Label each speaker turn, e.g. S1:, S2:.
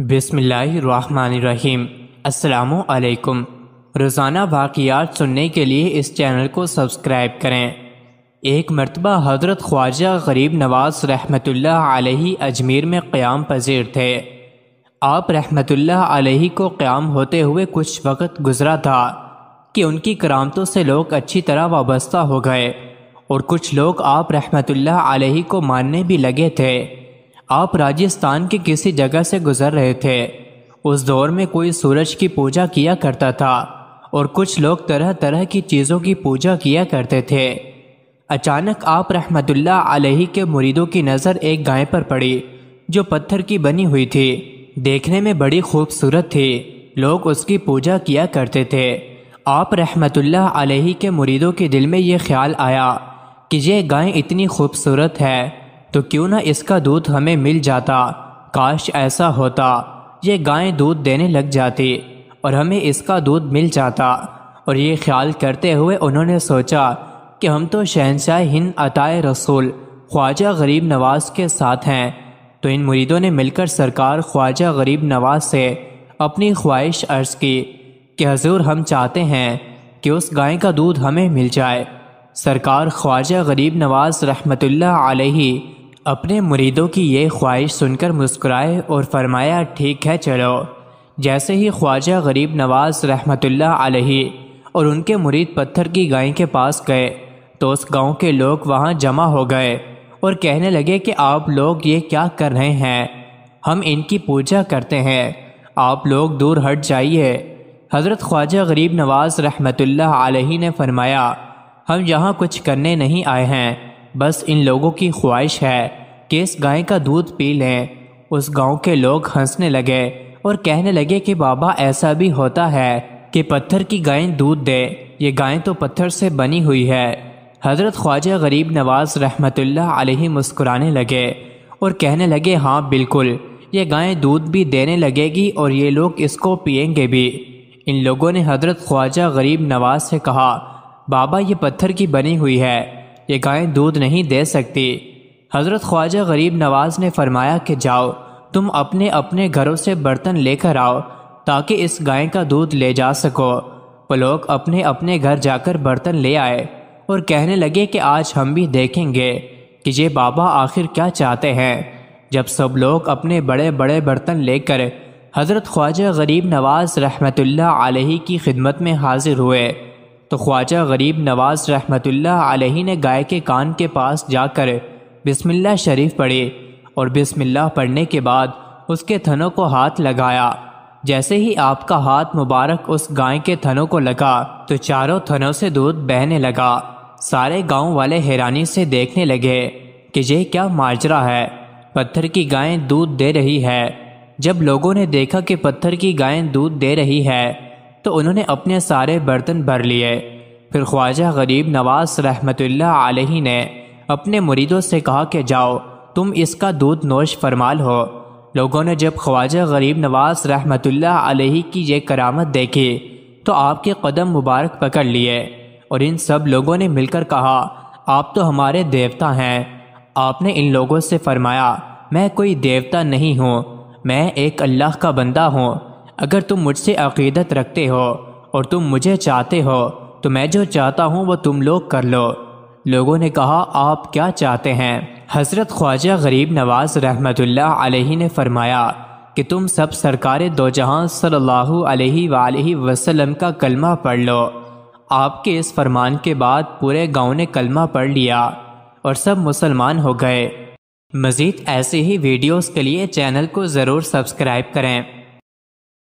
S1: बिसमीम् अल्लाम रोज़ाना वाक़ियात सुनने के लिए इस चैनल को सब्सक्राइब करें एक मरतबा हज़रत ख्वाजा गरीब नवाज़ रहमतुल्लाह अलैहि अजमेर में क़्याम पजीर थे आप रहमतुल्लाह अलैहि को क़्याम होते हुए कुछ वक़्त गुजरा था कि उनकी करामतों से लोग अच्छी तरह वाबस्ता हो गए और कुछ लोग आप रहमतुल्लाह अलैहि को मानने भी लगे थे आप राजस्थान के किसी जगह से गुजर रहे थे उस दौर में कोई सूरज की पूजा किया करता था और कुछ लोग तरह तरह की चीज़ों की पूजा किया करते थे अचानक आप रहमतुल्ला अलही के मुरीदों की नज़र एक गाय पर पड़ी जो पत्थर की बनी हुई थी देखने में बड़ी खूबसूरत थी लोग उसकी पूजा किया करते थे आप रहमतुल्ला अलही के मुरीदों के दिल में ये ख्याल आया कि ये गाय इतनी खूबसूरत है तो क्यों ना इसका दूध हमें मिल जाता काश ऐसा होता ये गायें दूध देने लग जाती और हमें इसका दूध मिल जाता और ये ख्याल करते हुए उन्होंने सोचा कि हम तो शहनशाह हिंद अताए रसूल ख्वाजा गरीब नवाज के साथ हैं तो इन मुरीदों ने मिलकर सरकार ख्वाजा गरीब नवाज से अपनी ख्वाहिश अर्ज की कि हजूर हम चाहते हैं कि उस गाय का दूध हमें मिल जाए सरकार ख्वाजा गरीब नवाज रहमतुल्लाह अलैहि अपने मुरीदों की ये ख्वाहिश सुनकर मुस्कुराए और फरमाया ठीक है चलो जैसे ही ख्वाजा गरीब नवाज रहमतुल्लाह आलही और उनके मुरीद पत्थर की गाय के पास गए तो उस गांव के लोग वहां जमा हो गए और कहने लगे कि आप लोग ये क्या कर रहे हैं हम इनकी पूजा करते हैं आप लोग दूर हट जाइए हज़रत ख्वाजा गरीब नवाज रहमतुल्लाह अलही ने फरमाया हम यहाँ कुछ करने नहीं आए हैं बस इन लोगों की ख्वाहिश है कि इस गाय का दूध पी लें उस गांव के लोग हंसने लगे और कहने लगे कि बाबा ऐसा भी होता है कि पत्थर की गाय दूध दे ये गाय तो पत्थर से बनी हुई है हज़रत ख्वाजा गरीब नवाज रहमत आलही मुस्कुराने लगे और कहने लगे हाँ बिल्कुल ये गाय दूध भी देने लगेगी और ये लोग इसको पियेंगे भी इन लोगों ने हज़रत ख्वाजा गरीब नवाज से कहा बाबा ये पत्थर की बनी हुई है ये गाय दूध नहीं दे सकती हज़रत ख्वाजा गरीब नवाज ने फरमाया कि जाओ तुम अपने अपने घरों से बर्तन लेकर आओ ताकि इस गाय का दूध ले जा सको वो लोग अपने अपने घर जाकर बर्तन ले आए और कहने लगे कि आज हम भी देखेंगे कि ये बाबा आखिर क्या चाहते हैं जब सब लोग अपने बड़े बड़े बर्तन लेकर हज़रत ख्वाजा गरीब नवाज रहमतुल्लाह अलैहि की खिदमत में हाजिर हुए तो ख्वाजा गरीब नवाज रहमतुल्लाह अलैहि ने गाय के कान के पास जाकर बिस्मिल्लाह शरीफ पढ़े और बिस्मिल्लाह पढ़ने के बाद उसके थनों को हाथ लगाया जैसे ही आपका हाथ मुबारक उस गाय के थनों को लगा तो चारों थनों से दूध बहने लगा सारे गांव वाले हैरानी से देखने लगे कि यह क्या माजरा है पत्थर की गायें दूध दे रही है जब लोगों ने देखा कि पत्थर की गायें दूध दे रही है तो उन्होंने अपने सारे बर्तन भर लिए फिर ख्वाजा गरीब नवाज रहमतुल्लाह अलैहि ने अपने मुरीदों से कहा कि जाओ तुम इसका दूध नोश फरमाल हो लोगों ने जब ख्वाजा गरीब नवाज रहमतुल्लाह अलैहि की ये करामत देखी तो आपके कदम मुबारक पकड़ लिए और इन सब लोगों ने मिलकर कहा आप तो हमारे देवता हैं आपने इन लोगों से फरमाया मैं कोई देवता नहीं हूँ मैं एक अल्लाह का बंदा हूँ अगर तुम मुझसे अकीदत रखते हो और तुम मुझे चाहते हो तो मैं जो चाहता हूँ वो तुम लोग कर लो लोगों ने कहा आप क्या चाहते हैं हज़रत ख्वाजा गरीब नवाज रहमतुल्ला अलैहि ने फरमाया कि तुम सब सरकार दो जहाँ सल्लल्लाहु अलैहि वसल्लम का कलमा पढ़ लो आपके इस फरमान के बाद पूरे गांव ने कलमा पढ़ लिया और सब मुसलमान हो गए मज़ीद ऐसे ही वीडियोस के लिए चैनल को ज़रूर सब्सक्राइब करें